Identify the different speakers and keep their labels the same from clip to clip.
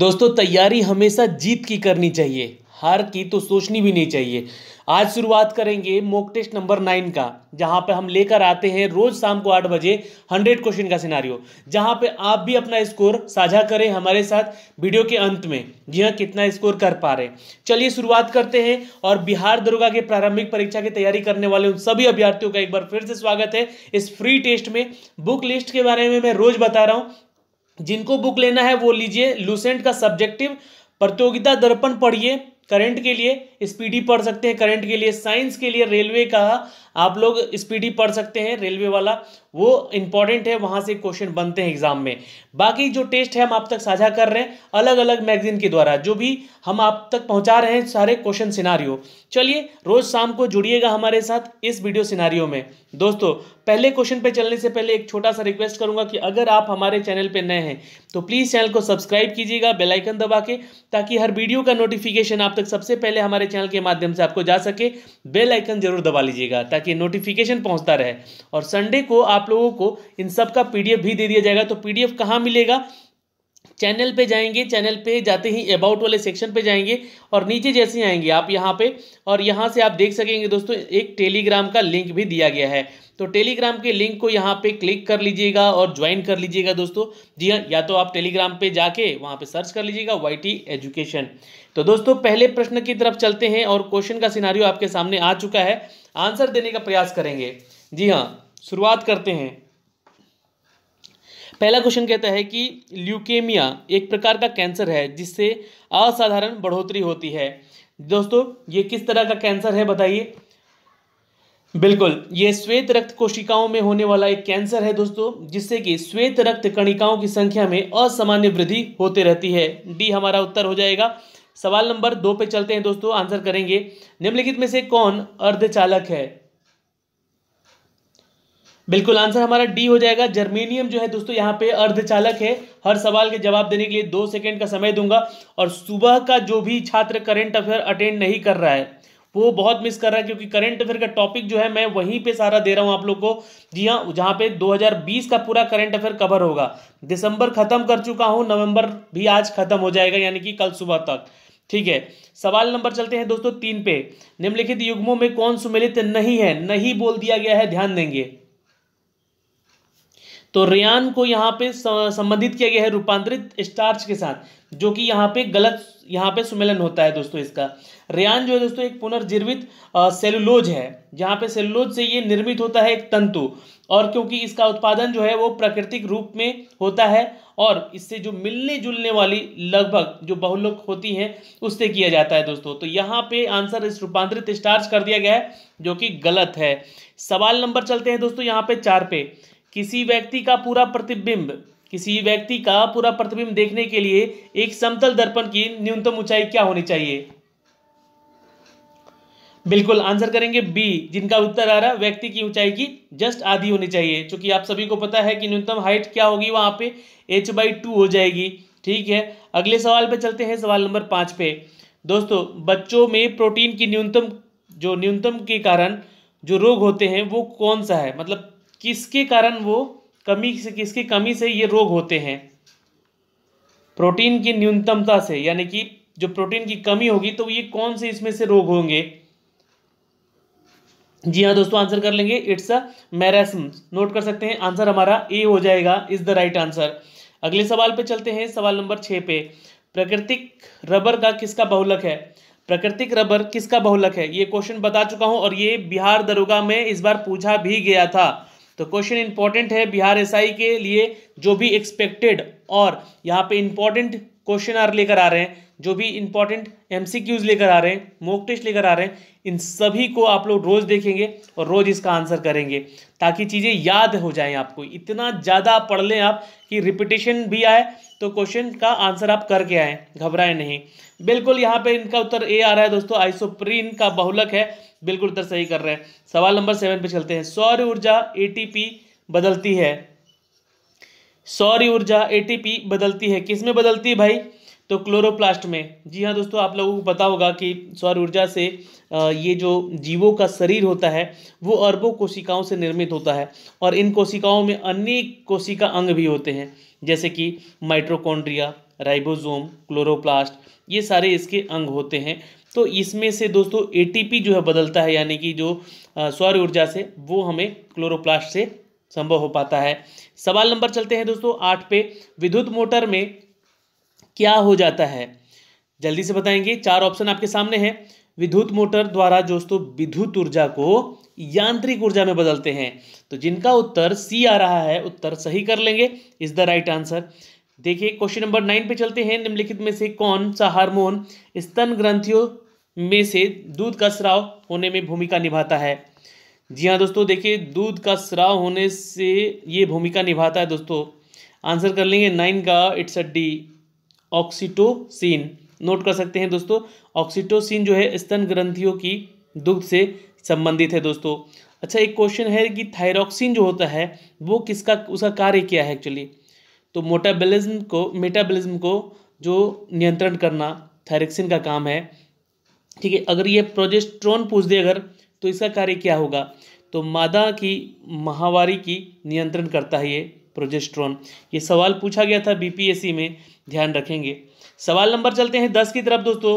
Speaker 1: दोस्तों तैयारी हमेशा जीत की करनी चाहिए हार की तो सोचनी भी नहीं चाहिए आज शुरुआत करेंगे मोक टेस्ट नंबर नाइन का जहां पे हम लेकर आते हैं रोज शाम को आठ बजे हंड्रेड क्वेश्चन का सिनारियो जहां पे आप भी अपना स्कोर साझा करें हमारे साथ वीडियो के अंत में जी हाँ कितना स्कोर कर पा रहे चलिए शुरुआत करते हैं और बिहार दरोगा के प्रारंभिक परीक्षा की तैयारी करने वाले उन सभी अभ्यार्थियों का एक बार फिर से स्वागत है इस फ्री टेस्ट में बुक लिस्ट के बारे में मैं रोज बता रहा हूँ जिनको बुक लेना है वो लीजिए लूसेंट का सब्जेक्टिव प्रतियोगिता दर्पण पढ़िए करंट के लिए स्पीडी पढ़ सकते हैं करंट के लिए साइंस के लिए रेलवे का आप लोग स्पीडी पढ़ सकते हैं रेलवे वाला वो इंपॉर्टेंट है वहां से क्वेश्चन बनते हैं एग्जाम में बाकी जो टेस्ट है हम आप तक साझा कर रहे हैं अलग अलग मैगजीन के द्वारा जो भी हम आप तक पहुंचा रहे हैं सारे क्वेश्चन सिनारियो चलिए रोज़ शाम को जुड़िएगा हमारे साथ इस वीडियो सिनारियो में दोस्तों पहले क्वेश्चन पे चलने से पहले एक छोटा सा रिक्वेस्ट करूंगा कि अगर आप हमारे चैनल पे नए हैं तो प्लीज़ चैनल को सब्सक्राइब कीजिएगा बेलाइकन दबा के ताकि हर वीडियो का नोटिफिकेशन आप तक सबसे पहले हमारे चैनल के माध्यम से आपको जा सके बेल आइकन जरूर दबा लीजिएगा ताकि नोटिफिकेशन पहुंचता रहे और संडे को आप लोगों को इन सब का पीडीएफ भी दे दिया जाएगा तो पीडीएफ कहाँ मिलेगा चैनल पे जाएंगे चैनल पे जाते ही अबाउट वाले सेक्शन पे जाएंगे और नीचे जैसे ही आएंगे आप यहाँ पे और यहाँ से आप देख सकेंगे दोस्तों एक टेलीग्राम का लिंक भी दिया गया है तो टेलीग्राम के लिंक को यहाँ पे क्लिक कर लीजिएगा और ज्वाइन कर लीजिएगा दोस्तों जी हाँ या तो आप टेलीग्राम पे जाके वहाँ पे सर्च कर लीजिएगा वाई एजुकेशन तो दोस्तों पहले प्रश्न की तरफ चलते हैं और क्वेश्चन का सिनारियो आपके सामने आ चुका है आंसर देने का प्रयास करेंगे जी हाँ शुरुआत करते हैं पहला क्वेश्चन कहता है कि ल्यूकेमिया एक प्रकार का कैंसर है जिससे असाधारण बढ़ोतरी होती है दोस्तों ये किस तरह का कैंसर है बताइए बिल्कुल ये श्वेत रक्त कोशिकाओं में होने वाला एक कैंसर है दोस्तों जिससे कि श्वेत रक्त कणिकाओं की संख्या में असामान्य वृद्धि होते रहती है डी हमारा उत्तर हो जाएगा सवाल नंबर दो पे चलते हैं दोस्तों आंसर करेंगे निम्नलिखित में से कौन अर्धचालक है बिल्कुल आंसर हमारा डी हो जाएगा जर्मेनियम जो है दोस्तों यहाँ पे अर्धचालक है हर सवाल के जवाब देने के लिए दो सेकंड का समय दूंगा और सुबह का जो भी छात्र करंट अफेयर अटेंड नहीं कर रहा है वो बहुत मिस कर रहा है क्योंकि करंट अफेयर का टॉपिक जो है मैं वहीं पे सारा दे रहा हूं आप लोग को जी हाँ जहाँ पे 2020 का पूरा करंट अफेयर कवर होगा दिसंबर खत्म कर चुका हूं नवंबर भी आज खत्म हो जाएगा यानी कि कल सुबह तक ठीक है सवाल नंबर चलते हैं दोस्तों तीन पे निम्नलिखित युग्मों में कौन सुमिलित नहीं है नहीं बोल दिया गया है ध्यान देंगे तो रेयान को यहाँ पे संबंधित किया गया है रूपांतरित स्टार्च के साथ जो कि यहाँ पे गलत यहाँ पे सुमेलन होता है दोस्तों इसका रेयान जो है दोस्तों एक पुनर्जीवित सेलुलोज है जहाँ पे सेलुलोज से ये निर्मित होता है एक तंतु और क्योंकि इसका उत्पादन जो है वो प्राकृतिक रूप में होता है और इससे जो मिलने जुलने वाली लगभग जो बहुलोक होती हैं उससे किया जाता है दोस्तों तो यहाँ पे आंसर इस रूपांतरित स्टार्च कर दिया गया है जो कि गलत है सवाल नंबर चलते हैं दोस्तों यहाँ पे चार पे किसी व्यक्ति का पूरा प्रतिबिंब किसी व्यक्ति का पूरा प्रतिबिंब देखने के लिए एक समतल दर्पण की न्यूनतम ऊंचाई क्या होनी चाहिए बिल्कुल आंसर करेंगे बी जिनका उत्तर आ रहा व्यक्ति की ऊंचाई की जस्ट आधी होनी चाहिए क्योंकि आप सभी को पता है कि न्यूनतम हाइट क्या होगी वहां पे एच बाई टू हो जाएगी ठीक है अगले सवाल पे चलते हैं सवाल नंबर पांच पे दोस्तों बच्चों में प्रोटीन की न्यूनतम जो न्यूनतम के कारण जो रोग होते हैं वो कौन सा है मतलब किसके कारण वो कमी से किसकी कमी से ये रोग होते हैं प्रोटीन की न्यूनतमता से यानी कि जो प्रोटीन की कमी होगी तो ये कौन से इसमें से रोग होंगे जी हाँ दोस्तों आंसर कर लेंगे इट्स अ मैरासम नोट कर सकते हैं आंसर हमारा ए हो जाएगा इज द राइट आंसर अगले सवाल पे चलते हैं सवाल नंबर छः पे प्राकृतिक रबर का किसका बहुलक है प्राकृतिक रबर किसका बहुलक है ये क्वेश्चन बता चुका हूँ और ये बिहार दरोगा में इस बार पूछा भी गया था तो क्वेश्चन इंपॉर्टेंट है बिहार एसआई के लिए जो भी एक्सपेक्टेड और यहाँ पे इंपॉर्टेंट क्वेश्चन आर लेकर आ रहे हैं जो भी इंपॉर्टेंट एमसीक्यूज लेकर आ रहे हैं मोक टेस्ट लेकर आ रहे हैं इन सभी को आप लोग रोज देखेंगे और रोज इसका आंसर करेंगे ताकि चीज़ें याद हो जाएं आपको इतना ज़्यादा पढ़ लें आप कि रिपीटेशन भी आए तो क्वेश्चन का आंसर आप करके आएँ घबराएं नहीं बिल्कुल यहाँ पे इनका उत्तर ए आ रहा है दोस्तों आइसोप्रीन का बहुलक है बिल्कुल उत्तर सही कर रहे हैं सवाल नंबर सेवन पे चलते हैं सौर ऊर्जा ए बदलती है सौर ऊर्जा ए बदलती है किस में बदलती है भाई तो क्लोरोप्लास्ट में जी हाँ दोस्तों आप लोगों को पता होगा कि सौर ऊर्जा से ये जो जीवों का शरीर होता है वो अरबों कोशिकाओं से निर्मित होता है और इन कोशिकाओं में अनेक कोशिका अंग भी होते हैं जैसे कि माइट्रोकोन्ड्रिया राइबोसोम क्लोरोप्लास्ट ये सारे इसके अंग होते हैं तो इसमें से दोस्तों एटीपी जो है बदलता है यानी कि जो सौर ऊर्जा से वो हमें क्लोरोप्लास्ट से संभव हो पाता है सवाल नंबर चलते हैं दोस्तों आठ पे विद्युत मोटर में क्या हो जाता है जल्दी से बताएंगे चार ऑप्शन आपके सामने हैं विद्युत मोटर द्वारा दोस्तों विद्युत ऊर्जा को यांत्रिक ऊर्जा में बदलते हैं तो जिनका उत्तर सी आ रहा है उत्तर सही कर लेंगे इज द राइट आंसर देखिए क्वेश्चन नंबर नाइन पे चलते हैं निम्नलिखित में से कौन सा हार्मोन स्तन ग्रंथियों में से दूध का स्राव होने में भूमिका निभाता है जी हाँ दोस्तों देखिए दूध का स्राव होने से ये भूमिका निभाता है दोस्तों आंसर कर लेंगे नाइन का it's a D oxytocin note कर सकते हैं दोस्तों ऑक्सीटोसिन जो है स्तन ग्रंथियों की दुग्ध से संबंधित है दोस्तों अच्छा एक क्वेश्चन है कि थायरॉक्सिन जो होता है वो किसका उसका कार्य क्या है एक्चुअली तो मोटाबलिज्म को मेटाबलिज्म को जो नियंत्रण करना थायरक्सिन का काम है ठीक है अगर ये प्रोजेस्ट्रॉन पूछ दे अगर तो इसका कार्य क्या होगा तो मादा की माहवारी की नियंत्रण करता है ये प्रोजेस्ट्रॉन ये सवाल पूछा गया था बीपीएससी में ध्यान रखेंगे सवाल नंबर चलते हैं दस की तरफ दोस्तों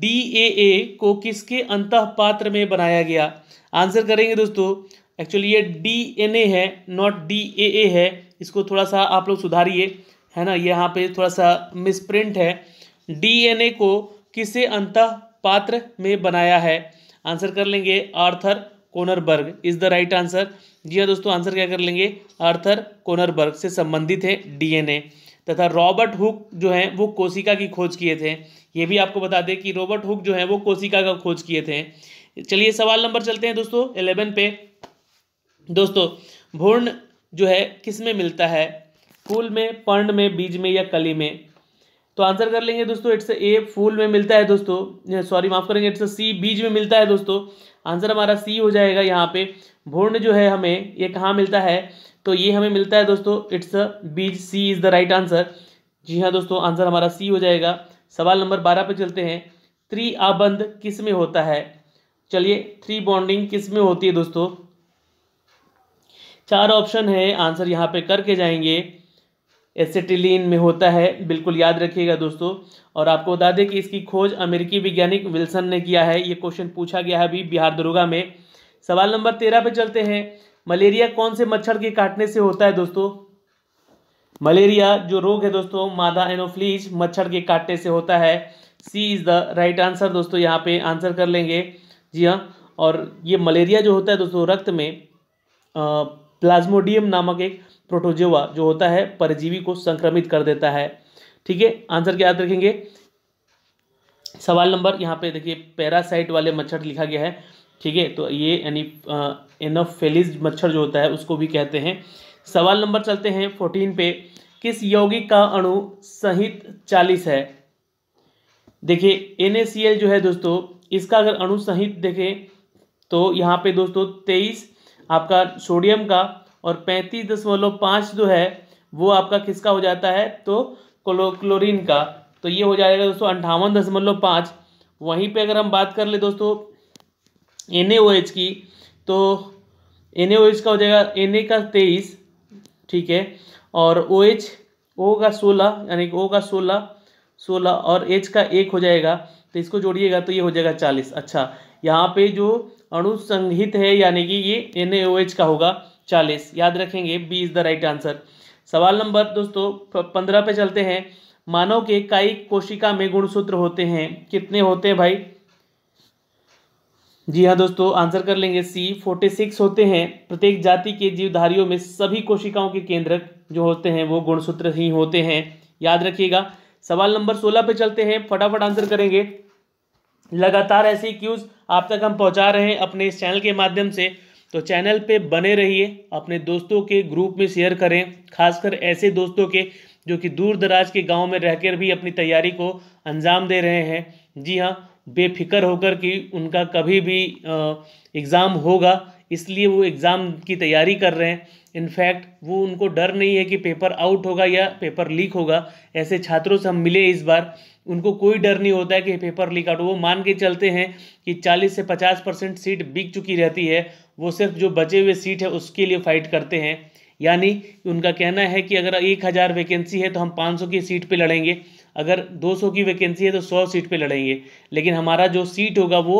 Speaker 1: डी ए ए को किसके अंत पात्र में बनाया गया आंसर करेंगे दोस्तों एक्चुअली ये डी एन ए है नॉट डी ए ए है इसको थोड़ा सा आप लोग सुधारिए है ना यहाँ पे थोड़ा सा मिसप्रिंट है ए को किसे अंत पात्र में बनाया है आंसर कर लेंगे Arthur Kornberg is the right answer जी हाँ दोस्तों आंसर क्या कर लेंगे आर्थर कोनरबर्ग से संबंधित है डीएनए तथा रॉबर्ट हुक जो है वो कोशिका की खोज किए थे ये भी आपको बता दें कि रॉबर्ट हुक जो है वो कोशिका का खोज किए थे चलिए सवाल नंबर चलते हैं दोस्तों एलेवन पे दोस्तों भूर्ण जो है किस में मिलता है फूल में पर्ण में बीज में या कली में तो आंसर कर लेंगे दोस्तों इट्स ए फूल में मिलता है दोस्तों सॉरी माफ करेंगे इट्स सी बीज में मिलता है दोस्तों आंसर हमारा सी हो जाएगा यहाँ पे भूर्ण जो है हमें ये कहाँ मिलता है तो ये हमें मिलता है दोस्तों इट्स बीज C is the right answer जी हाँ दोस्तों आंसर हमारा सी हो जाएगा सवाल नंबर बारह पे चलते हैं थ्री आबंध किस में होता है चलिए थ्री बॉन्डिंग किस में होती है दोस्तों चार ऑप्शन है आंसर यहाँ पे करके जाएंगे एसिटिलीन में होता है बिल्कुल याद रखिएगा दोस्तों और आपको बता दें कि इसकी खोज अमेरिकी वैज्ञानिक विल्सन ने किया है ये क्वेश्चन पूछा गया है अभी बिहार दरोगा में सवाल नंबर तेरह पे चलते हैं मलेरिया कौन से मच्छर के काटने से होता है दोस्तों मलेरिया जो रोग है दोस्तों मादा एनोफ्लीज मच्छर के काटने से होता है C is the right answer दोस्तों यहाँ पे आंसर कर लेंगे जी हाँ और ये मलेरिया जो होता है दोस्तों रक्त में प्लाज्मोडियम नामक एक प्रोटोजोवा जो होता है परजीवी को संक्रमित कर देता है ठीक है आंसर क्या याद रखेंगे सवाल नंबर यहाँ पे देखिए पैरासाइट वाले मच्छर लिखा गया है ठीक है तो ये यानी एनोफेलिज मच्छर जो होता है उसको भी कहते हैं सवाल नंबर चलते हैं फोर्टीन पे किस यौगिक का अणु सहित चालीस है देखिए एन जो है दोस्तों इसका अगर अणु सहित देखें तो यहाँ पे दोस्तों तेईस आपका सोडियम का और पैंतीस दशमलव पाँच जो है वो आपका किसका हो जाता है तो क्लो क्लोरिन का तो ये हो जाएगा दोस्तों अंठावन दशमलव पाँच वहीं पे अगर हम बात कर ले दोस्तों एन की तो एन का हो जाएगा एन का तेईस ठीक है और ओ OH, ओ का सोलह यानी कि ओ का सोलह सोलह और एच का एक हो जाएगा तो इसको जोड़िएगा तो ये हो जाएगा चालीस अच्छा यहाँ पे जो अणुसंगित है यानी कि ये एन का होगा चालीस याद रखेंगे B is the right answer सवाल नंबर दोस्तों पंद्रह पे चलते हैं मानव के कायिक कोशिका में गुणसूत्र होते हैं कितने होते हैं भाई जी हाँ दोस्तों आंसर कर लेंगे सी फोर्टी सिक्स होते हैं प्रत्येक जाति के जीवधारियों में सभी कोशिकाओं के केंद्रक जो होते हैं वो गुणसूत्र ही होते हैं याद रखिएगा सवाल नंबर सोलह पे चलते हैं फटाफट आंसर करेंगे लगातार ऐसे क्यूज आप तक हम पहुंचा रहे हैं अपने इस चैनल के माध्यम से तो चैनल पे बने रहिए अपने दोस्तों के ग्रुप में शेयर करें खासकर ऐसे दोस्तों के जो कि दूर दराज के गांव में रहकर भी अपनी तैयारी को अंजाम दे रहे हैं जी हाँ बेफिक्र होकर कि उनका कभी भी एग्ज़ाम होगा इसलिए वो एग्ज़ाम की तैयारी कर रहे हैं इनफैक्ट वो उनको डर नहीं है कि पेपर आउट होगा या पेपर लीक होगा ऐसे छात्रों से हम मिले इस बार उनको कोई डर नहीं होता है कि पेपर लीक आउट वो मान के चलते हैं कि 40 से 50 परसेंट सीट बिक चुकी रहती है वो सिर्फ जो बचे हुए सीट है उसके लिए फाइट करते हैं यानी उनका कहना है कि अगर एक हज़ार वैकेंसी है तो हम सौ की सीट पे लड़ेंगे अगर 200 की वैकेंसी है तो 100 सीट पे लड़ेंगे लेकिन हमारा जो सीट होगा वो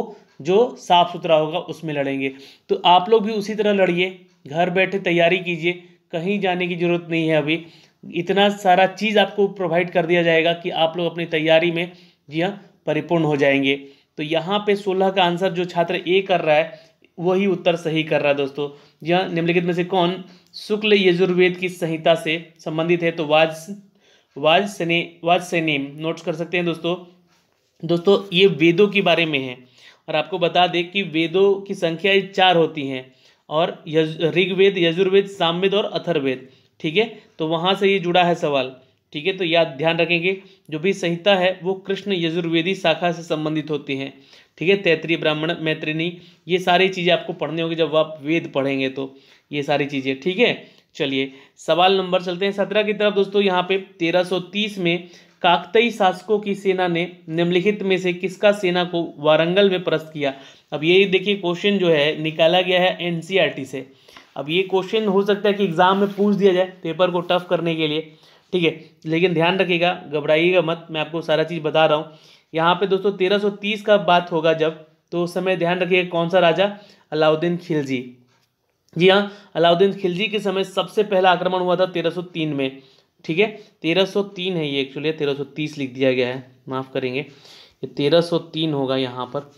Speaker 1: जो साफ़ सुथरा होगा उसमें लड़ेंगे तो आप लोग भी उसी तरह लड़िए घर बैठे तैयारी कीजिए कहीं जाने की ज़रूरत नहीं है अभी इतना सारा चीज़ आपको प्रोवाइड कर दिया जाएगा कि आप लोग अपनी तैयारी में जी हाँ परिपूर्ण हो जाएंगे तो यहाँ पे सोलह का आंसर जो छात्र ए कर रहा है वही उत्तर सही कर रहा है दोस्तों जी हाँ निम्नलिखित में से कौन शुक्ल यजुर्वेद की संहिता से संबंधित है तो वाज वाज सने वाज सेनेम नोट्स कर सकते हैं दोस्तों दोस्तों ये वेदों के बारे में है और आपको बता दें कि वेदों की संख्या चार होती हैं और यज ऋग्वेद यजुर्वेद सामवेद और अथर्वेद ठीक है तो वहाँ से ये जुड़ा है सवाल ठीक है तो याद ध्यान रखेंगे जो भी संहिता है वो कृष्ण यजुर्वेदी शाखा से संबंधित होती हैं ठीक है तैतरीय ब्राह्मण मैत्रिणी ये सारी चीज़ें आपको पढ़नी होगी जब आप वेद पढ़ेंगे तो ये सारी चीज़ें ठीक है चलिए सवाल नंबर चलते हैं सत्रह की तरफ दोस्तों यहाँ पे तीस में काकतई शासकों की सेना ने निम्नलिखित में से किसका सेना को वारंगल में प्रस्त किया अब ये देखिए क्वेश्चन जो है निकाला गया है एनसीईआरटी e से अब ये क्वेश्चन हो सकता है कि एग्ज़ाम में पूछ दिया जाए पेपर को टफ करने के लिए ठीक है लेकिन ध्यान रखिएगा घबराइएगा मत मैं आपको सारा चीज़ बता रहा हूँ यहाँ पे दोस्तों 1330 का बात होगा जब तो उस समय ध्यान रखिएगा कौन सा राजा अलाउद्दीन खिलजी जी हाँ अलाउद्दीन खिलजी के समय सबसे पहला आक्रमण हुआ था तेरह में ठीक है तेरह सौ तीन है ये एक्चुअली तेरह सौ तीस लिख दिया गया है माफ़ करेंगे ये तेरह सौ तीन होगा यहाँ पर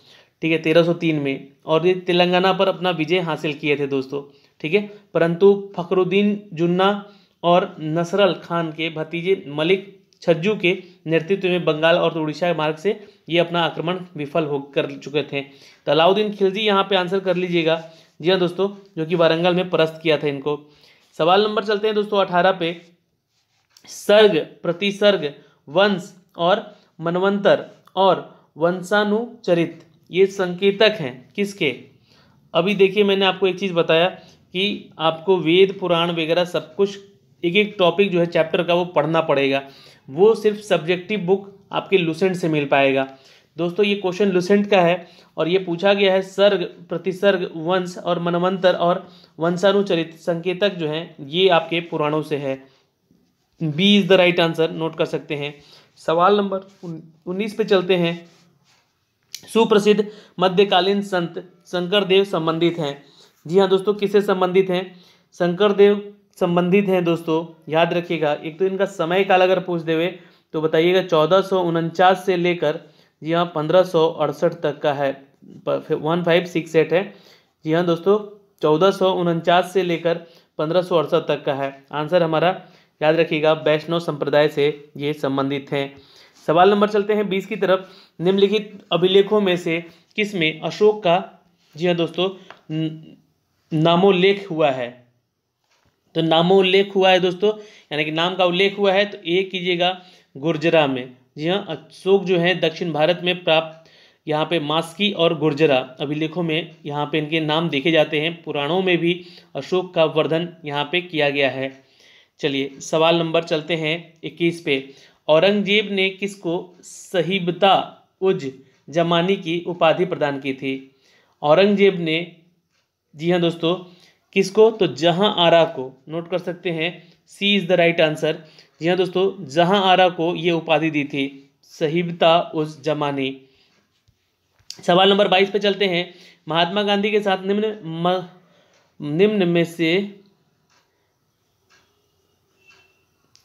Speaker 1: ठीक है तेरह सौ तीन में और ये तेलंगाना पर अपना विजय हासिल किए थे दोस्तों ठीक है परंतु फखरुद्दीन जुन्ना और नसरल खान के भतीजे मलिक छज्जू के नेतृत्व में बंगाल और उड़ीसा मार्ग से ये अपना आक्रमण विफल हो कर चुके थे तो अलाउद्दीन खिलजी यहाँ पे आंसर कर लीजिएगा जी हाँ दोस्तों जो कि वारंगल में परस्त किया था इनको सवाल नंबर चलते हैं दोस्तों अठारह पे सर्ग प्रतिसर्ग वंश और मनवंतर और वंशानुचरित ये संकेतक हैं किसके अभी देखिए मैंने आपको एक चीज़ बताया कि आपको वेद पुराण वगैरह सब कुछ एक एक टॉपिक जो है चैप्टर का वो पढ़ना पड़ेगा वो सिर्फ सब्जेक्टिव बुक आपके लुसेंट से मिल पाएगा दोस्तों ये क्वेश्चन लुसेंट का है और ये पूछा गया है सर्ग प्रतिसर्ग वंश और मनवंतर और वंशानुचरित संकेतक जो हैं ये आपके पुराणों से है B is the right answer note कर सकते हैं सवाल नंबर उन्नीस पे चलते हैं सुप्रसिद्ध मध्यकालीन संत शंकर देव संबंधित हैं जी हाँ दोस्तों किससे संबंधित हैं शंकर देव संबंधित हैं दोस्तों याद रखिएगा एक तो इनका समय काल अगर पूछ देवे तो बताइएगा चौदह से लेकर जी हाँ पंद्रह तक का है वन फाइव सिक्स एट है जी हाँ दोस्तों चौदह से लेकर पंद्रह तक का है आंसर हमारा याद रखिएगा वैष्णव संप्रदाय से ये संबंधित हैं सवाल नंबर चलते हैं बीस की तरफ निम्नलिखित अभिलेखों में से किस में अशोक का जी हाँ दोस्तों नामोल्लेख हुआ है तो नामोल्लेख हुआ है दोस्तों यानी कि नाम का उल्लेख हुआ है तो ये कीजिएगा गुर्जरा में जी हाँ अशोक जो है दक्षिण भारत में प्राप्त यहाँ पे मास्की और गुर्जरा अभिलेखों में यहाँ पे इनके नाम देखे जाते हैं पुराणों में भी अशोक का वर्धन यहाँ पे किया गया है चलिए सवाल नंबर चलते हैं इक्कीस पे औरंगजेब ने किसको सहिबता उज जमानी की उपाधि प्रदान की थी औरंगजेब ने जी हाँ दोस्तों किसको तो जहां आरा को नोट कर सकते हैं C is the right answer जी हाँ दोस्तों जहां आरा को ये उपाधि दी थी सहिबता उज जमानी सवाल नंबर बाईस पे चलते हैं महात्मा गांधी के साथ निम्न निम्न में से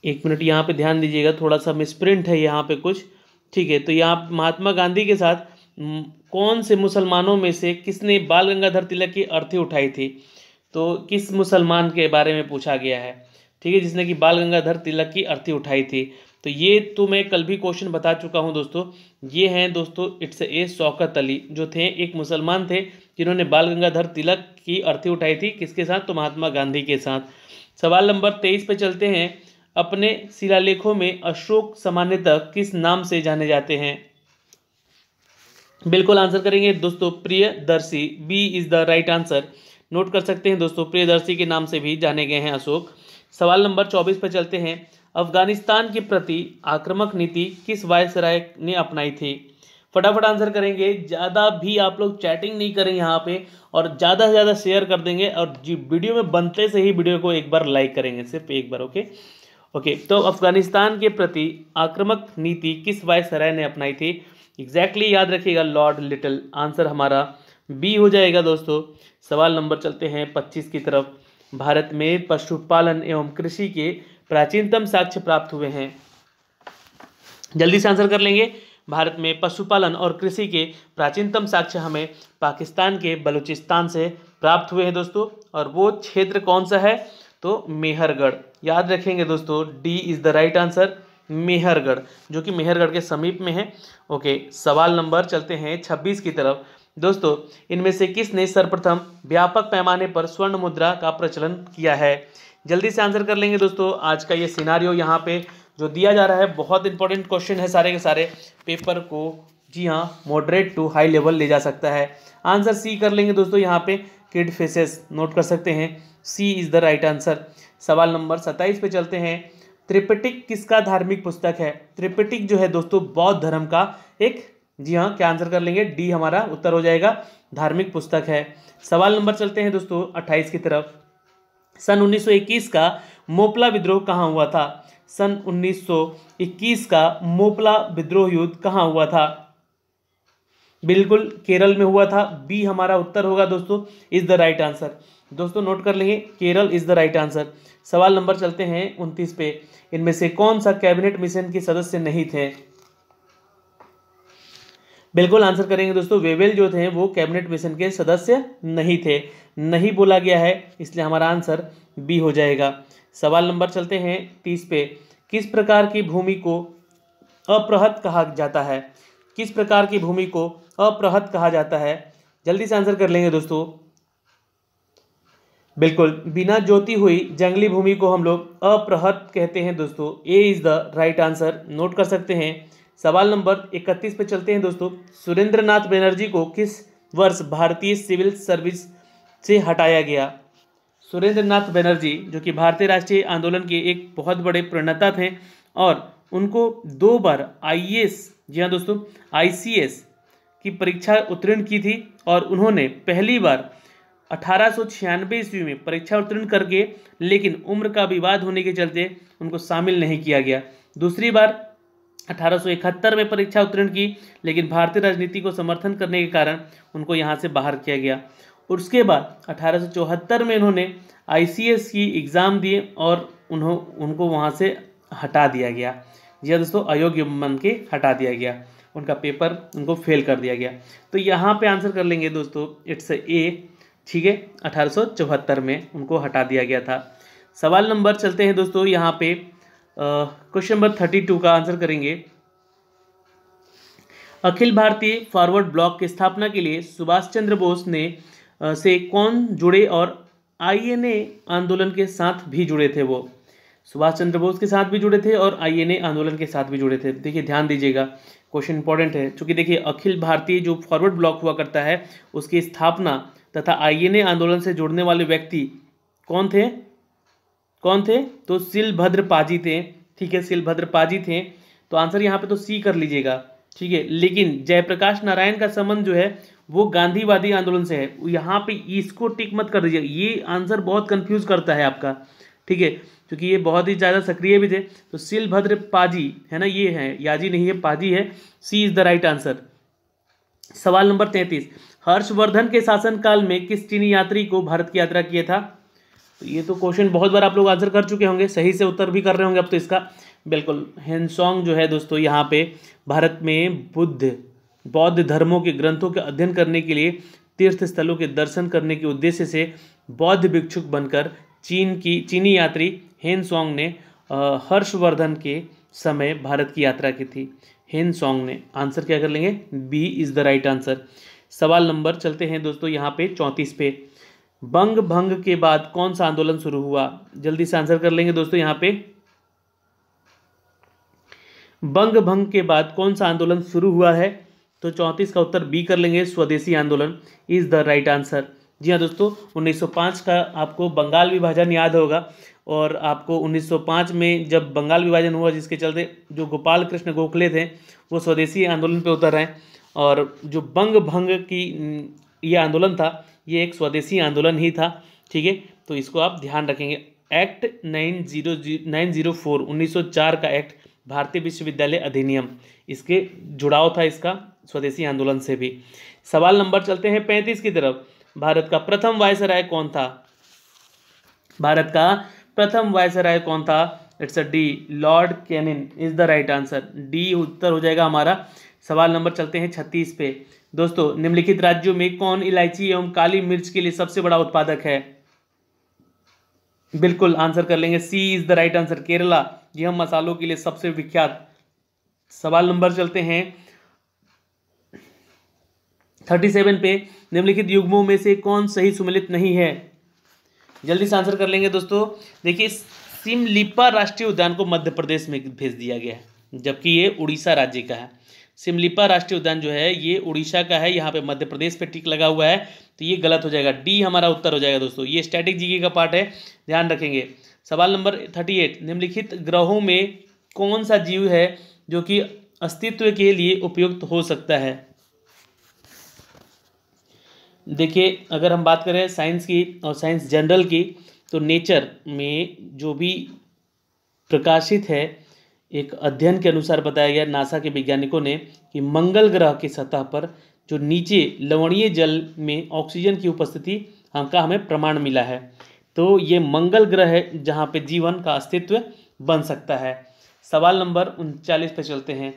Speaker 1: एक मिनट यहाँ पे ध्यान दीजिएगा थोड़ा सा मिसप्रिंट है यहाँ पे कुछ ठीक है तो यहाँ महात्मा गांधी के साथ कौन से मुसलमानों में से किसने बाल गंगाधर तिलक की अर्थी उठाई थी तो किस मुसलमान के बारे में पूछा गया है ठीक है जिसने कि बाल गंगाधर तिलक की अर्थी उठाई थी तो ये तो मैं कल भी क्वेश्चन बता चुका हूँ दोस्तों ये हैं दोस्तों इट्स ए शौकत अली जो थे एक मुसलमान थे जिन्होंने बाल गंगाधर तिलक की अर्थी उठाई थी किसके साथ तो महात्मा गांधी के साथ सवाल नंबर तेईस पे चलते हैं अपने शिलालेखों में अशोक सामान्यतः किस नाम से जाने जाते हैं बिल्कुल आंसर करेंगे दोस्तों दर्शी B is the right answer note कर सकते हैं दोस्तों दर्शी के नाम से भी जाने गए हैं अशोक सवाल नंबर चौबीस पर चलते हैं अफगानिस्तान के प्रति आक्रामक नीति किस वायसराय ने अपनाई थी फटाफट आंसर करेंगे ज़्यादा भी आप लोग चैटिंग नहीं करें यहाँ पे और ज़्यादा से ज़्यादा शेयर कर देंगे और जी वीडियो में बनते से ही वीडियो को एक बार लाइक करेंगे सिर्फ एक बार ओके ओके तो अफगानिस्तान के प्रति आक्रामक नीति किस वायसराय ने अपनाई थी एग्जैक्टली exactly याद रखिएगा लॉर्ड लिटल आंसर हमारा बी हो जाएगा दोस्तों सवाल नंबर चलते हैं पच्चीस की तरफ भारत में पशुपालन एवं कृषि के प्राचीनतम साक्ष्य प्राप्त हुए हैं जल्दी से आंसर कर लेंगे भारत में पशुपालन और कृषि के प्राचीनतम साक्ष्य हमें पाकिस्तान के बलूचिस्तान से प्राप्त हुए हैं दोस्तों और वो क्षेत्र कौन सा है तो मेहरगढ़ याद रखेंगे दोस्तों D is the right answer Mehrgarh जो कि मेहरगढ़ के समीप में है ओके सवाल नंबर चलते हैं छब्बीस की तरफ दोस्तों इनमें से किसने सर्वप्रथम व्यापक पैमाने पर स्वर्ण मुद्रा का प्रचलन किया है जल्दी से आंसर कर लेंगे दोस्तों आज का ये सिनारियो यहाँ पे जो दिया जा रहा है बहुत इंपॉर्टेंट क्वेश्चन है सारे के सारे पेपर को जी हाँ मॉडरेट टू हाई लेवल ले जा सकता है आंसर सी कर लेंगे दोस्तों यहाँ पे किड फेसेस नोट कर सकते हैं C is the right answer सवाल नंबर सत्ताईस पे चलते हैं त्रिपिटिक किसका धार्मिक पुस्तक है त्रिपिटिक जो है दोस्तों बौद्ध धर्म का एक जी हाँ क्या आंसर कर लेंगे डी हमारा उत्तर हो जाएगा धार्मिक पुस्तक है सवाल नंबर चलते हैं दोस्तों अट्ठाईस की तरफ सन 1921 का मोपला विद्रोह कहाँ हुआ था सन 1921 का मोपला विद्रोह युद्ध कहाँ हुआ था बिल्कुल केरल में हुआ था बी हमारा उत्तर होगा दोस्तों इज द राइट आंसर दोस्तों नोट कर लीजिए Kerala is the right answer सवाल नंबर चलते हैं उनतीस पे इनमें से कौन सा कैबिनेट मिशन के सदस्य नहीं थे बिल्कुल आंसर करेंगे दोस्तों वेवेल जो थे वो कैबिनेट मिशन के सदस्य नहीं थे नहीं बोला गया है इसलिए हमारा आंसर बी हो जाएगा सवाल नंबर चलते हैं तीस पे किस प्रकार की भूमि को अप्रहत कहा जाता है किस प्रकार की भूमि को अप्रहत कहा जाता है जल्दी से आंसर कर लेंगे दोस्तों बिल्कुल बिना जोती हुई जंगली भूमि को हम लोग अप्रहत कहते हैं दोस्तों A is the right answer note कर सकते हैं सवाल नंबर इकतीस पे चलते हैं दोस्तों सुरेंद्र नाथ बनर्जी को किस वर्ष भारतीय सिविल सर्विस से हटाया गया सुरेंद्र नाथ बनर्जी जो कि भारतीय राष्ट्रीय आंदोलन के एक बहुत बड़े प्रणेता थे और उनको दो बार आईएएस जी हाँ दोस्तों आई की परीक्षा उत्तीर्ण की थी और उन्होंने पहली बार अठारह ईस्वी में परीक्षा उत्तीर्ण करके लेकिन उम्र का विवाद होने के चलते उनको शामिल नहीं किया गया दूसरी बार अठारह में परीक्षा उत्तीर्ण की लेकिन भारतीय राजनीति को समर्थन करने के कारण उनको यहाँ से बाहर किया गया उसके बाद अठारह में इन्होंने आई की एग्ज़ाम दिए और उन्हों उनको वहाँ से हटा दिया गया यह हाँ दोस्तों अयोग्य मन के हटा दिया गया उनका पेपर उनको फेल कर दिया गया तो यहाँ पे आंसर कर लेंगे दोस्तों इट्स ए ठीक है अठारह में उनको हटा दिया गया था सवाल नंबर चलते हैं दोस्तों यहाँ पे क्वेश्चन नंबर थर्टी टू का आंसर करेंगे अखिल भारतीय फॉरवर्ड ब्लॉक की स्थापना के लिए सुभाष चंद्र बोस ने आ, से कौन जुड़े और आईएनए आंदोलन के साथ भी जुड़े थे वो सुभाष चंद्र बोस के साथ भी जुड़े थे और आईएनए आंदोलन के साथ भी जुड़े थे देखिए ध्यान दीजिएगा क्वेश्चन इंपॉर्टेंट है चूंकि देखिए अखिल भारतीय जो फॉरवर्ड ब्लॉक हुआ करता है उसकी स्थापना तथा आईएनए आंदोलन से जुड़ने वाले व्यक्ति कौन थे कौन थे तो सिलभद्र पाजी थे ठीक है सिलभद्र पाजी थे तो आंसर यहाँ पे तो सी कर लीजिएगा ठीक है लेकिन जयप्रकाश नारायण का संबंध जो है वो गांधीवादी आंदोलन से है यहाँ पे इसको टिक मत कर दीजिए ये आंसर बहुत कंफ्यूज करता है आपका ठीक है क्योंकि ये बहुत ही ज़्यादा सक्रिय भी थे तो सिलभद्र पाजी है ना ये है याजी नहीं है पाजी है C is the right answer सवाल नंबर तैंतीस हर्षवर्धन के शासनकाल में किस चीनी यात्री को भारत की यात्रा किया था तो ये तो क्वेश्चन बहुत बार आप लोग आंसर कर चुके होंगे सही से उत्तर भी कर रहे होंगे अब तो इसका बिल्कुल हेनसोंग जो है दोस्तों यहाँ पे भारत में बुद्ध बौद्ध धर्मों के ग्रंथों के अध्ययन करने के लिए तीर्थ स्थलों के दर्शन करने के उद्देश्य से बौद्ध भिक्षुक बनकर चीन की चीनी यात्री हेनसोंग ने हर्षवर्धन के समय भारत की यात्रा की थी हेनसोंग ने आंसर क्या कर लेंगे B is the right answer सवाल नंबर चलते हैं दोस्तों यहाँ पे चौंतीस पे बंग भंग के बाद कौन सा आंदोलन शुरू हुआ जल्दी से आंसर कर लेंगे दोस्तों यहाँ पे बंग भंग के बाद कौन सा आंदोलन शुरू हुआ है तो चौंतीस का उत्तर बी कर लेंगे स्वदेशी आंदोलन इज द राइट आंसर जी हाँ दोस्तों 1905 का आपको बंगाल विभाजन याद होगा और आपको 1905 में जब बंगाल विभाजन हुआ जिसके चलते जो गोपाल कृष्ण गोखले थे वो स्वदेशी आंदोलन पे उतर आए और जो बंग भंग की ये आंदोलन था ये एक स्वदेशी आंदोलन ही था ठीक है तो इसको आप ध्यान रखेंगे act nine zero nine zero four उन्नीस सौ चार का एक्ट भारतीय विश्वविद्यालय अधिनियम इसके जुड़ाव था इसका स्वदेशी आंदोलन से भी सवाल नंबर चलते हैं पैंतीस की तरफ भारत का प्रथम वायसराय कौन था भारत का प्रथम वायसराय कौन था it's a D Lord Canning is the right answer D उत्तर हो जाएगा हमारा सवाल नंबर चलते हैं छत्तीस पे दोस्तों निम्नलिखित राज्यों में कौन इलायची एवं काली मिर्च के लिए सबसे बड़ा उत्पादक है बिल्कुल आंसर कर लेंगे C is the right answer Kerala यह मसालों के लिए सबसे विख्यात सवाल नंबर चलते हैं थर्टी सेवन पे निम्नलिखित युग्मों में से कौन सही सुमिलित नहीं है जल्दी से आंसर कर लेंगे दोस्तों देखिए सिमलिपा राष्ट्रीय उद्यान को मध्य प्रदेश में भेज दिया गया है जबकि ये उड़ीसा राज्य का है सिमलिपा राष्ट्रीय उद्यान जो है ये उड़ीसा का है यहाँ पे मध्य प्रदेश पे टिक लगा हुआ है तो ये गलत हो जाएगा डी हमारा उत्तर हो जाएगा दोस्तों ये स्टैटिक जीके का पार्ट है ध्यान रखेंगे सवाल नंबर थर्टी एट निम्नलिखित ग्रहों में कौन सा जीव है जो कि अस्तित्व के लिए उपयुक्त हो सकता है देखिए अगर हम बात करें साइंस की और साइंस जनरल की तो नेचर में जो भी प्रकाशित है एक अध्ययन के अनुसार बताया गया नासा के वैज्ञानिकों ने कि मंगल ग्रह की सतह पर जो नीचे लवणीय जल में ऑक्सीजन की उपस्थिति हाँ, का हमें प्रमाण मिला है तो ये मंगल ग्रह है जहाँ पे जीवन का अस्तित्व बन सकता है सवाल नंबर उनचालीस पे चलते हैं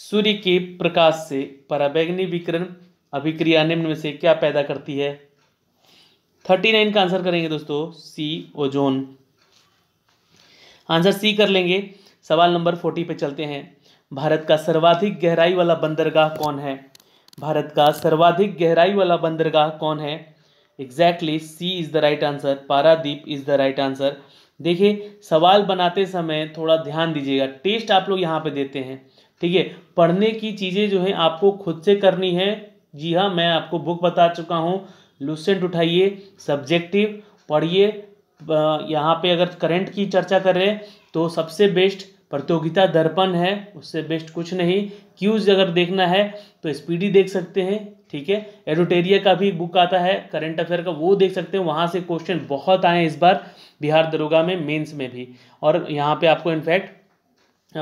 Speaker 1: सूर्य के प्रकाश से पराबैग्नि विकरण अभिक्रिया निम्न में से क्या पैदा करती है थर्टी नाइन का आंसर करेंगे दोस्तों सी ओजोन आंसर सी कर लेंगे सवाल नंबर फोर्टी पे चलते हैं भारत का सर्वाधिक गहराई वाला बंदरगाह कौन है भारत का सर्वाधिक गहराई वाला बंदरगाह कौन है exactly C is the right answer Paradip is the right answer देखिए सवाल बनाते समय थोड़ा ध्यान दीजिएगा टेस्ट आप लोग यहाँ पे देते हैं ठीक है पढ़ने की चीज़ें जो है आपको खुद से करनी है जी हाँ मैं आपको बुक बता चुका हूँ लूसेंट उठाइए सब्जेक्टिव पढ़िए यहाँ पे अगर करंट की चर्चा कर रहे हैं तो सबसे बेस्ट प्रतियोगिता दर्पण है उससे बेस्ट कुछ नहीं क्यूज अगर देखना है तो स्पीडी देख सकते हैं ठीक है एडोटेरिया का भी बुक आता है करंट अफेयर का वो देख सकते हैं वहाँ से क्वेश्चन बहुत आए इस बार बिहार दरोगा में मेंस में भी और यहाँ पे आपको इनफैक्ट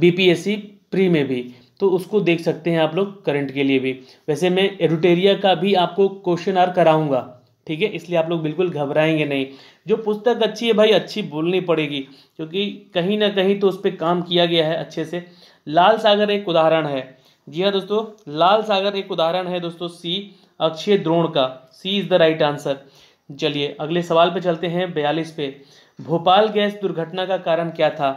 Speaker 1: बीपीएससी प्री में भी तो उसको देख सकते हैं आप लोग करंट के लिए भी वैसे मैं एडोटेरिया का भी आपको क्वेश्चन आर कराऊँगा ठीक है इसलिए आप लोग बिल्कुल घबराएंगे नहीं जो पुस्तक अच्छी है भाई अच्छी बोलनी पड़ेगी क्योंकि कहीं ना कहीं तो उस पर काम किया गया है अच्छे से लाल सागर एक उदाहरण है जी हाँ दोस्तों लाल सागर एक उदाहरण है दोस्तों सी अक्षय द्रोण का C is the right answer चलिए अगले सवाल पे चलते हैं बयालीस पे भोपाल गैस दुर्घटना का कारण क्या था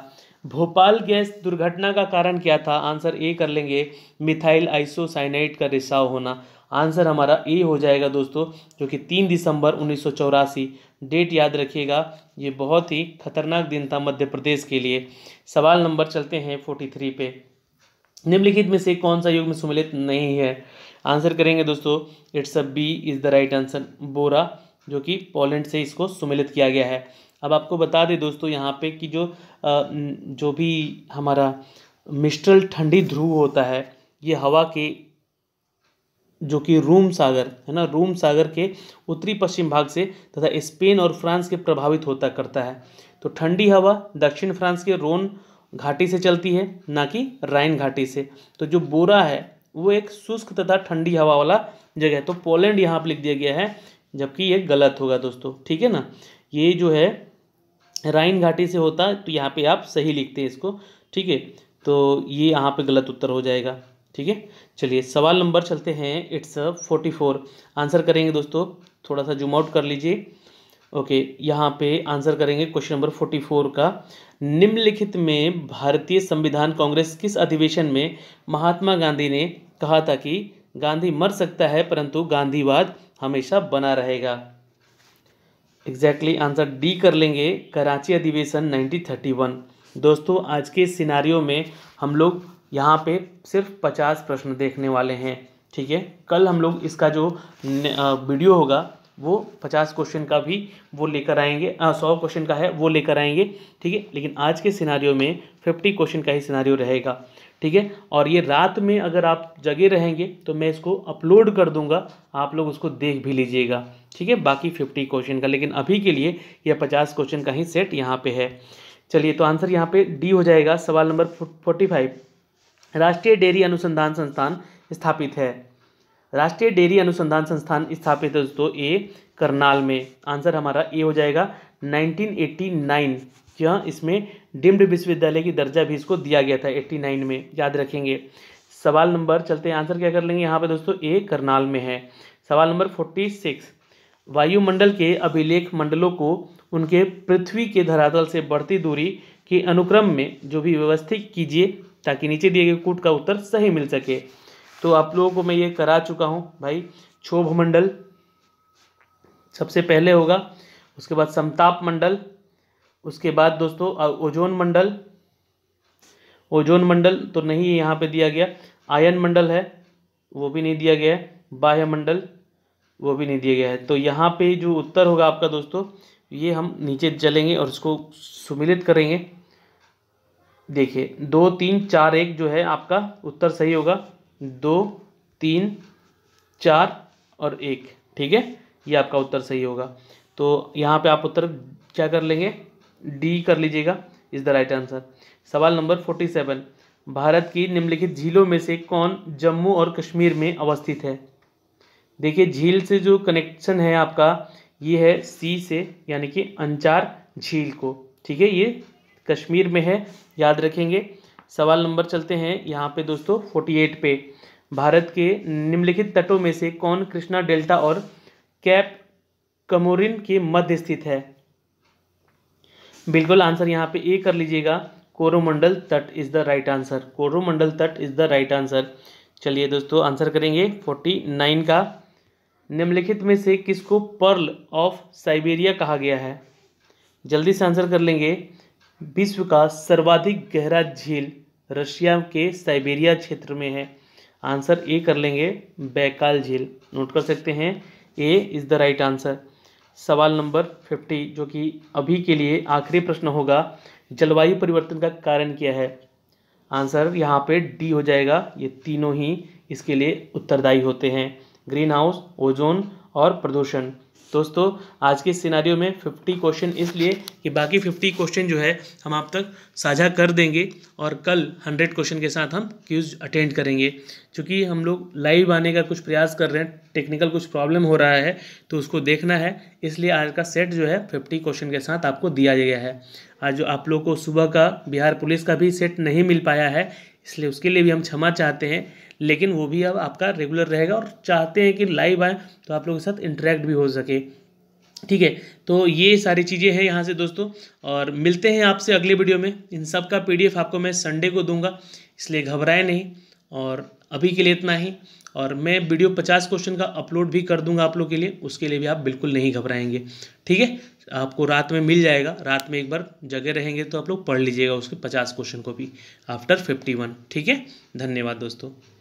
Speaker 1: भोपाल गैस दुर्घटना का कारण क्या था आंसर ए कर लेंगे मिथाइल आइसोसाइनाइट का रिसाव होना आंसर हमारा ए हो जाएगा दोस्तों जो कि तीन दिसंबर उन्नीस डेट याद रखिएगा ये बहुत ही खतरनाक दिन था मध्य प्रदेश के लिए सवाल नंबर चलते हैं फोर्टी थ्री पे निम्नलिखित में से कौन सा युग में सुमिलित नहीं है आंसर करेंगे दोस्तों it's a B is the right answer bora जो कि पोलैंड से इसको सुमिलित किया गया है अब आपको बता दें दोस्तों यहाँ पे कि जो जो भी हमारा मिस्ट्रल ठंडी ध्रुव होता है ये हवा के जो कि रूम सागर है ना रूम सागर के उत्तरी पश्चिम भाग से तथा स्पेन और फ्रांस के प्रभावित होता करता है तो ठंडी हवा दक्षिण फ्रांस के रोन घाटी से चलती है ना कि राइन घाटी से तो जो बोरा है वो एक शुष्क तथा ठंडी हवा वाला जगह है तो पोलैंड यहाँ पर लिख दिया गया है जबकि ये गलत होगा दोस्तों ठीक है ना ये जो है राइन घाटी से होता तो यहाँ पे आप सही लिखते हैं इसको ठीक है तो ये यहाँ पे गलत उत्तर हो जाएगा ठीक है चलिए सवाल नंबर चलते हैं इट्स फोर्टी फोर आंसर करेंगे दोस्तों थोड़ा सा जूम आउट कर लीजिए ओके यहाँ पे आंसर करेंगे क्वेश्चन नंबर फोर्टी फोर का निम्नलिखित में भारतीय संविधान कांग्रेस किस अधिवेशन में महात्मा गांधी ने कहा था कि गांधी मर सकता है परंतु गांधीवाद हमेशा बना रहेगा एग्जैक्टली आंसर डी कर लेंगे कराची अधिवेशन 1931 दोस्तों आज के सिनारियों में हम लोग यहाँ पे सिर्फ पचास प्रश्न देखने वाले हैं ठीक है कल हम लोग इसका जो वीडियो होगा वो पचास क्वेश्चन का भी वो लेकर आएंगे सौ क्वेश्चन का है वो लेकर आएंगे ठीक है लेकिन आज के सिनारियो में फिफ्टी क्वेश्चन का ही सिनारियो रहेगा ठीक है और ये रात में अगर आप जगे रहेंगे तो मैं इसको अपलोड कर दूंगा आप लोग उसको देख भी लीजिएगा ठीक है बाकी फिफ्टी क्वेश्चन का लेकिन अभी के लिए यह पचास क्वेश्चन का ही सेट यहाँ पे है चलिए तो आंसर यहाँ पे डी हो जाएगा सवाल नंबर फोर्टी फाइव राष्ट्रीय डेयरी अनुसंधान संस्थान स्थापित है राष्ट्रीय डेयरी अनुसंधान संस्थान स्थापित है दोस्तों ए करनाल में आंसर हमारा ए हो जाएगा 1989 क्या इसमें डिम्ड विश्वविद्यालय की दर्जा भी इसको दिया गया था 89 में याद रखेंगे सवाल नंबर चलते हैं आंसर क्या कर लेंगे यहाँ पे दोस्तों ए करनाल में है सवाल नंबर 46 वायुमंडल के अभिलेख मंडलों को उनके पृथ्वी के धरातल से बढ़ती दूरी के अनुक्रम में जो भी व्यवस्थित कीजिए ताकि नीचे दिए गए कूट का उत्तर सही मिल सके तो आप लोगों को मैं ये करा चुका हूँ भाई क्षोभ मंडल सबसे पहले होगा उसके बाद समताप मंडल उसके बाद दोस्तों ओजोन मंडल ओजोन मंडल तो नहीं यहाँ पे दिया गया आयन मंडल है वो भी नहीं दिया गया है बाह्य मंडल वो भी नहीं दिया गया है तो यहाँ पे जो उत्तर होगा आपका दोस्तों ये हम नीचे चलेंगे और इसको सुमिलित करेंगे देखिए दो तीन चार एक जो है आपका उत्तर सही होगा दो तीन चार और एक ठीक है ये आपका उत्तर सही होगा तो यहाँ पे आप उत्तर क्या कर लेंगे डी कर लीजिएगा इज़ द राइट आंसर सवाल नंबर फोर्टी सेवन भारत की निम्नलिखित झीलों में से कौन जम्मू और कश्मीर में अवस्थित है देखिए झील से जो कनेक्शन है आपका ये है सी से यानी कि अंचार झील को ठीक है ये कश्मीर में है याद रखेंगे सवाल नंबर चलते हैं यहाँ पे दोस्तों फोर्टी एट पे भारत के निम्नलिखित तटों में से कौन कृष्णा डेल्टा और कैप कमोरिन के मध्य स्थित है बिल्कुल आंसर यहाँ पे ए कर लीजिएगा कोरोमंडल तट is the right answer Coromandel तट इज़ द राइट आंसर चलिए दोस्तों आंसर करेंगे फोर्टी नाइन का निम्नलिखित में से किसको पर्ल ऑफ साइबेरिया कहा गया है जल्दी से आंसर कर लेंगे विश्व का सर्वाधिक गहरा झील रशिया के साइबेरिया क्षेत्र में है आंसर ए कर लेंगे बैकाल झील नोट कर सकते हैं A is the right answer सवाल नंबर फिफ्टी जो कि अभी के लिए आखिरी प्रश्न होगा जलवायु परिवर्तन का कारण क्या है आंसर यहाँ पे डी हो जाएगा ये तीनों ही इसके लिए उत्तरदायी होते हैं ग्रीन हाउस ओजोन और प्रदूषण दोस्तों आज के सिनारियों में फिफ्टी क्वेश्चन इसलिए कि बाकी फिफ्टी क्वेश्चन जो है हम आप तक साझा कर देंगे और कल हंड्रेड क्वेश्चन के साथ हम क्यूज अटेंड करेंगे चूँकि हम लोग लाइव आने का कुछ प्रयास कर रहे हैं टेक्निकल कुछ प्रॉब्लम हो रहा है तो उसको देखना है इसलिए आज का सेट जो है फिफ्टी क्वेश्चन के साथ आपको दिया गया है आज जो आप लोग को सुबह का बिहार पुलिस का भी सेट नहीं मिल पाया है इसलिए उसके लिए भी हम क्षमा चाहते हैं लेकिन वो भी अब आपका रेगुलर रहेगा और चाहते हैं कि लाइव आए तो आप लोगों के साथ इंटरेक्ट भी हो सके ठीक है तो ये सारी चीज़ें हैं यहाँ से दोस्तों और मिलते हैं आपसे अगले वीडियो में इन सब का पीडीएफ आपको मैं संडे को दूंगा इसलिए घबराए नहीं और अभी के लिए इतना ही और मैं वीडियो पचास क्वेश्चन का अपलोड भी कर दूंगा आप लोग के लिए उसके लिए भी आप बिल्कुल नहीं घबराएंगे ठीक है आपको रात में मिल जाएगा रात में एक बार जगह रहेंगे तो आप लोग पढ़ लीजिएगा उसके पचास क्वेश्चन को भी आफ्टर फिफ्टी वन ठीक है धन्यवाद दोस्तों